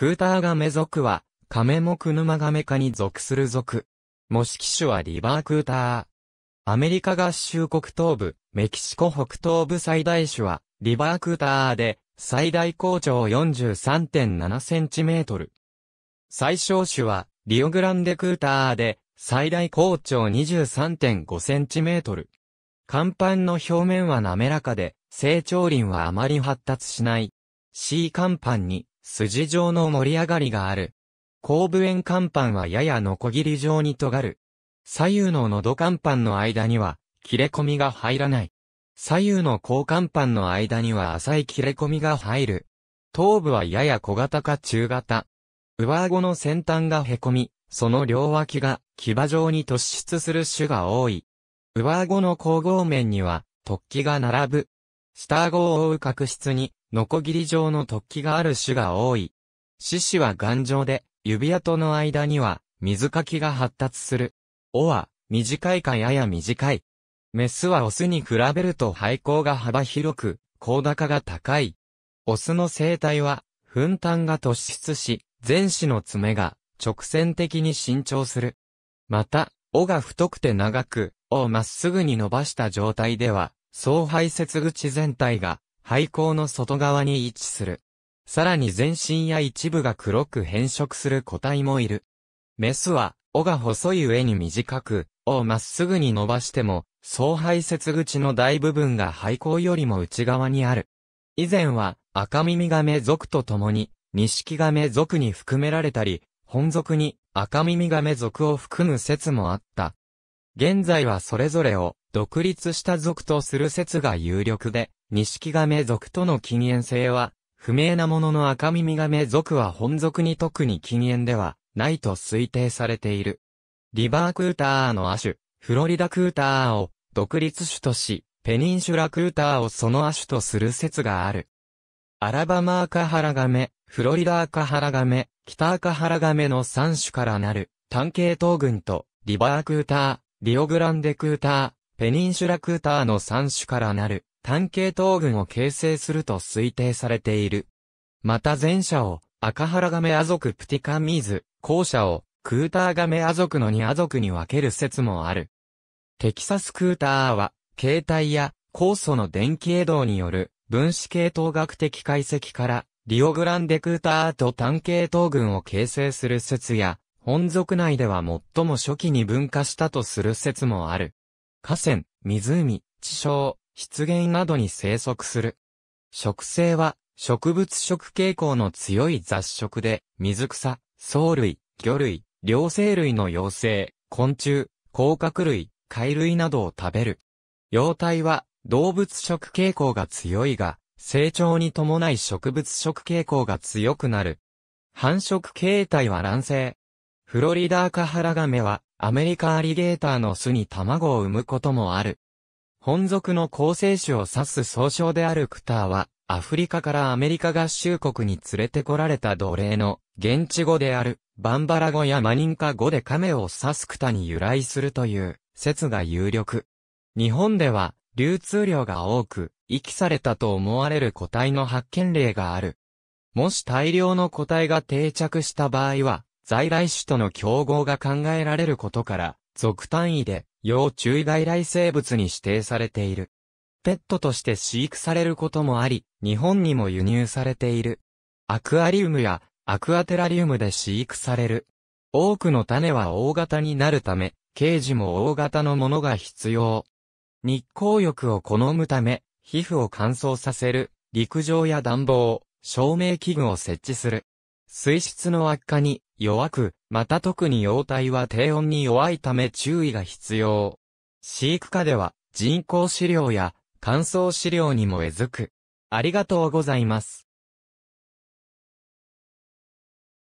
クーターガメ属は、カメモクヌマガメ科に属する属。模式種はリバークーター。アメリカ合衆国東部、メキシコ北東部最大種は、リバークーターで、最大高長4 3 7トル。最小種は、リオグランデクーターで、最大高長2 3 5トル。甲板の表面は滑らかで、成長輪はあまり発達しない。C 甲板に筋状の盛り上がりがある。後部円甲板はややノコギリ状に尖る。左右の喉甲板の間には、切れ込みが入らない。左右の後甲板の間には浅い切れ込みが入る。頭部はやや小型か中型。上顎の先端が凹み、その両脇が牙状に突出する種が多い。上顎の後合面には突起が並ぶ下顎を覆う角質に、ノコギリ状の突起がある種が多い。獅子は頑丈で、指跡の間には、水かきが発達する。尾は、短いかやや短い。メスはオスに比べると肺光が幅広く、高高が高い。オスの生態は、粉炭が突出し、前肢の爪が直線的に伸長する。また、尾が太くて長く、尾をまっすぐに伸ばした状態では、総排泄口全体が廃校の外側に位置する。さらに全身や一部が黒く変色する個体もいる。メスは、尾が細い上に短く、尾をまっすぐに伸ばしても、総排泄口の大部分が廃校よりも内側にある。以前は、赤耳ガメ族と共に、錦ガメ族に含められたり、本族に赤耳ガメ族を含む説もあった。現在はそれぞれを独立した族とする説が有力で、ガ亀族との禁煙性は不明なものの赤耳亀族は本族に特に禁煙ではないと推定されている。リバークーターの亜種、フロリダクーターを独立種とし、ペニンシュラクーターをその亜種とする説がある。アラバマアカハラガメ、フロリダアカハラガメ、北アカハラガメの3種からなる、単系統群と、リバークーター、リオグランデクーター、ペニンシュラクーターの3種からなる単系統群を形成すると推定されている。また前者を赤原ガメア族プティカミーズ、後者をクーターガメア族の2ア族に分ける説もある。テキサスクーターは、形態や酵素の電気移動による分子系統学的解析から、リオグランデクーターと単系統群を形成する説や、本族内では最も初期に分化したとする説もある。河川、湖、地床、湿原などに生息する。植生は植物食傾向の強い雑食で、水草、藻類、魚類、両生類の幼生、昆虫、甲殻類、貝類などを食べる。幼体は動物食傾向が強いが、成長に伴い植物食傾向が強くなる。繁殖形態は卵生、フロリダーカハラガメは、アメリカアリゲーターの巣に卵を産むこともある。本属の構成種を指す総称であるクターは、アフリカからアメリカ合衆国に連れてこられた奴隷の、現地語である、バンバラ語やマニンカ語でカメを指すクタに由来するという、説が有力。日本では、流通量が多く、遺棄されたと思われる個体の発見例がある。もし大量の個体が定着した場合は、在来種との競合が考えられることから、属単位で要注意外来生物に指定されている。ペットとして飼育されることもあり、日本にも輸入されている。アクアリウムやアクアテラリウムで飼育される。多くの種は大型になるため、ケーも大型のものが必要。日光浴を好むため、皮膚を乾燥させる、陸上や暖房、照明器具を設置する。水質の悪化に弱く、また特に幼体は低温に弱いため注意が必要。飼育下では人工飼料や乾燥飼料にもえずく。ありがとうございます。